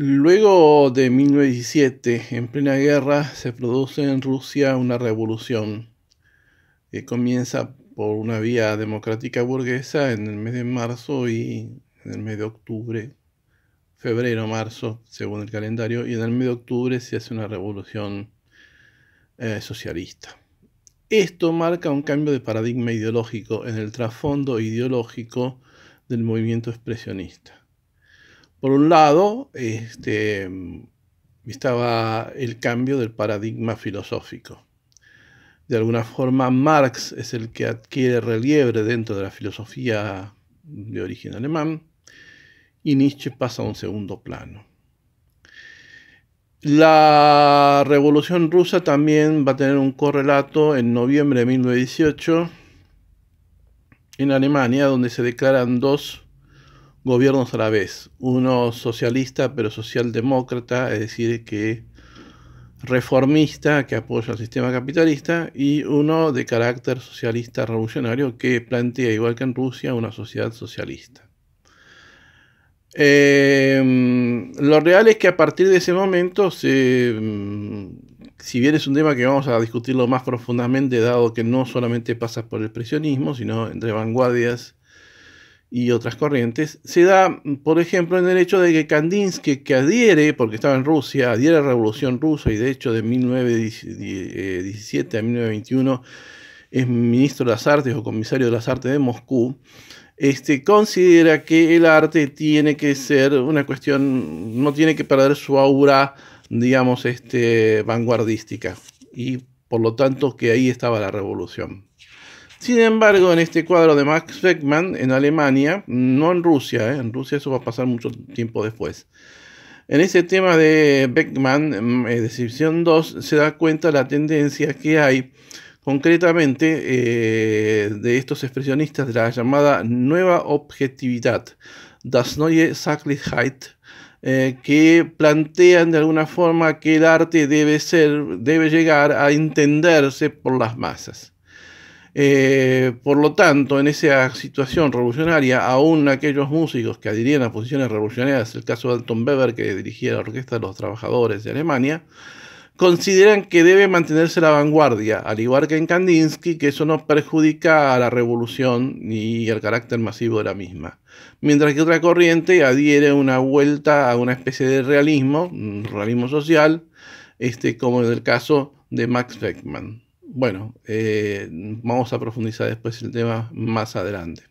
Luego de 1917, en plena guerra, se produce en Rusia una revolución que comienza por una vía democrática burguesa en el mes de marzo y en el mes de octubre, febrero, marzo, según el calendario, y en el mes de octubre se hace una revolución eh, socialista. Esto marca un cambio de paradigma ideológico en el trasfondo ideológico del movimiento expresionista. Por un lado, este, estaba el cambio del paradigma filosófico. De alguna forma, Marx es el que adquiere relieve dentro de la filosofía de origen alemán y Nietzsche pasa a un segundo plano. La revolución rusa también va a tener un correlato en noviembre de 1918 en Alemania, donde se declaran dos gobiernos a la vez. Uno socialista pero socialdemócrata, es decir, que reformista que apoya al sistema capitalista y uno de carácter socialista revolucionario que plantea, igual que en Rusia, una sociedad socialista. Em, lo real es que a partir de ese momento, mm, si bien es un tema que vamos a discutirlo más profundamente, dado que no solamente pasa por el presionismo, sino entre vanguardias y otras corrientes, se da, mm, por ejemplo, en el hecho de que Kandinsky, que adhiere, porque estaba en Rusia, adhiere a la Revolución Rusa y de hecho de 1917 a 1921 es ministro de las Artes o comisario de las Artes de Moscú, este, considera que el arte tiene que ser una cuestión, no tiene que perder su aura, digamos, este, vanguardística. Y por lo tanto que ahí estaba la revolución. Sin embargo, en este cuadro de Max Beckmann, en Alemania, no en Rusia, ¿eh? en Rusia eso va a pasar mucho tiempo después. En ese tema de Beckman, mm, eh, 2, se da cuenta la tendencia que hay concretamente eh, de estos expresionistas de la llamada nueva objetividad, Das neue Sachlichkeit, eh, que plantean de alguna forma que el arte debe ser, debe llegar a entenderse por las masas. Eh, por lo tanto, en esa situación revolucionaria, aún aquellos músicos que adhirían a posiciones revolucionarias, el caso de Alton Weber, que dirigía la Orquesta de los Trabajadores de Alemania, consideran que debe mantenerse la vanguardia, al igual que en Kandinsky, que eso no perjudica a la revolución ni el carácter masivo de la misma. Mientras que otra corriente adhiere una vuelta a una especie de realismo, realismo social, este, como en el caso de Max Beckmann bueno, eh, vamos a profundizar después el tema más adelante.